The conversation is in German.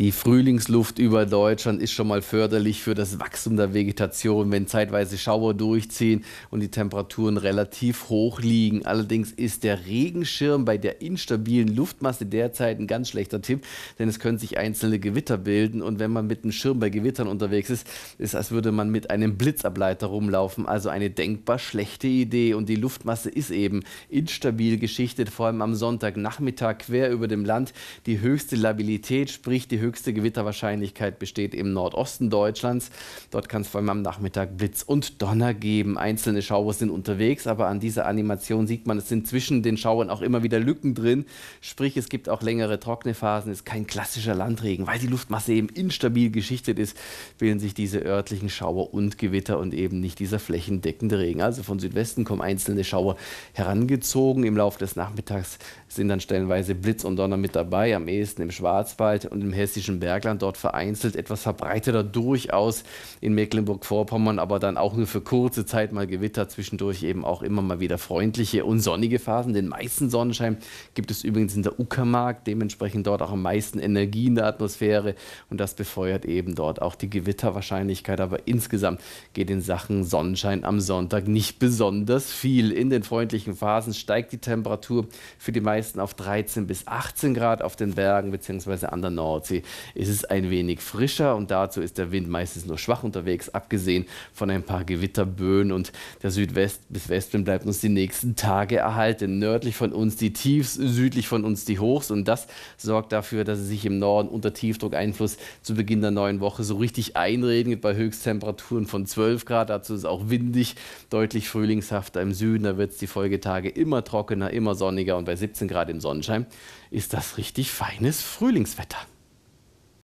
die Frühlingsluft über Deutschland ist schon mal förderlich für das Wachstum der Vegetation, wenn zeitweise Schauer durchziehen und die Temperaturen relativ hoch liegen. Allerdings ist der Regenschirm bei der instabilen Luftmasse derzeit ein ganz schlechter Tipp, denn es können sich einzelne Gewitter bilden und wenn man mit einem Schirm bei Gewittern unterwegs ist, ist es, als würde man mit einem Blitzableiter rumlaufen. Also eine denkbar schlechte Idee und die Luftmasse ist eben instabil geschichtet, vor allem am Sonntagnachmittag quer über dem Land. Die höchste Labilität, sprich die höchste höchste Gewitterwahrscheinlichkeit besteht im Nordosten Deutschlands. Dort kann es vor allem am Nachmittag Blitz und Donner geben. Einzelne Schauer sind unterwegs, aber an dieser Animation sieht man, es sind zwischen den Schauern auch immer wieder Lücken drin. Sprich, es gibt auch längere trockene Phasen, ist kein klassischer Landregen. Weil die Luftmasse eben instabil geschichtet ist, bilden sich diese örtlichen Schauer und Gewitter und eben nicht dieser flächendeckende Regen. Also von Südwesten kommen einzelne Schauer herangezogen. Im Laufe des Nachmittags sind dann stellenweise Blitz und Donner mit dabei, am ehesten im Schwarzwald und im Hessen hessischen Bergland, dort vereinzelt, etwas verbreiteter durchaus in Mecklenburg-Vorpommern, aber dann auch nur für kurze Zeit mal Gewitter, zwischendurch eben auch immer mal wieder freundliche und sonnige Phasen. Den meisten Sonnenschein gibt es übrigens in der Uckermark, dementsprechend dort auch am meisten Energie in der Atmosphäre und das befeuert eben dort auch die Gewitterwahrscheinlichkeit. Aber insgesamt geht in Sachen Sonnenschein am Sonntag nicht besonders viel. In den freundlichen Phasen steigt die Temperatur für die meisten auf 13 bis 18 Grad auf den Bergen bzw. an der Nordsee ist es ein wenig frischer und dazu ist der Wind meistens nur schwach unterwegs, abgesehen von ein paar Gewitterböen und der Südwest bis Westwind bleibt uns die nächsten Tage erhalten. Nördlich von uns die Tiefs, südlich von uns die Hochs und das sorgt dafür, dass es sich im Norden unter Tiefdruckeinfluss zu Beginn der neuen Woche so richtig einregnet bei Höchsttemperaturen von 12 Grad. Dazu ist auch windig, deutlich frühlingshafter im Süden. Da wird es die Folgetage immer trockener, immer sonniger und bei 17 Grad im Sonnenschein ist das richtig feines Frühlingswetter.